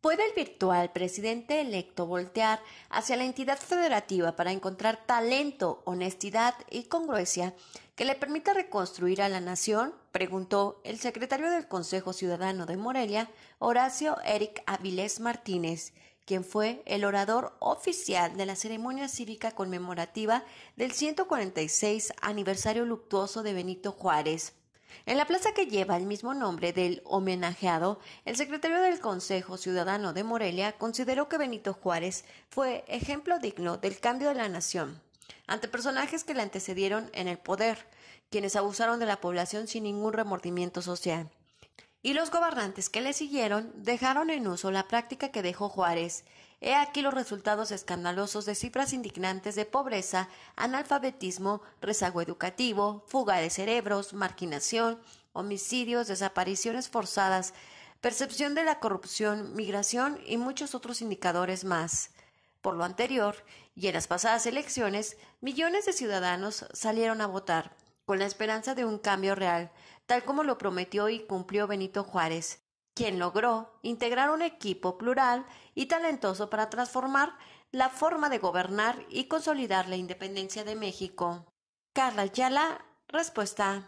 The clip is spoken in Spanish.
¿Puede el virtual presidente electo voltear hacia la entidad federativa para encontrar talento, honestidad y congruencia que le permita reconstruir a la nación? Preguntó el secretario del Consejo Ciudadano de Morelia, Horacio Eric Avilés Martínez, quien fue el orador oficial de la ceremonia cívica conmemorativa del 146 aniversario luctuoso de Benito Juárez. En la plaza que lleva el mismo nombre del homenajeado, el secretario del Consejo Ciudadano de Morelia consideró que Benito Juárez fue ejemplo digno del cambio de la nación, ante personajes que le antecedieron en el poder, quienes abusaron de la población sin ningún remordimiento social y los gobernantes que le siguieron dejaron en uso la práctica que dejó Juárez. He aquí los resultados escandalosos de cifras indignantes de pobreza, analfabetismo, rezago educativo, fuga de cerebros, marginación, homicidios, desapariciones forzadas, percepción de la corrupción, migración y muchos otros indicadores más. Por lo anterior, y en las pasadas elecciones, millones de ciudadanos salieron a votar, con la esperanza de un cambio real, tal como lo prometió y cumplió Benito Juárez, quien logró integrar un equipo plural y talentoso para transformar la forma de gobernar y consolidar la independencia de México. Carla Yala, respuesta.